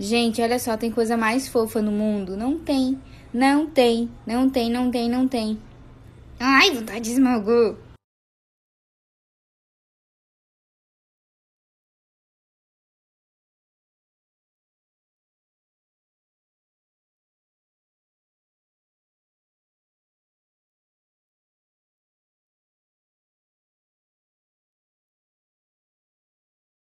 Gente, olha só, tem coisa mais fofa no mundo? Não tem, não tem, não tem, não tem, não tem. Ai, vontade de esmagar.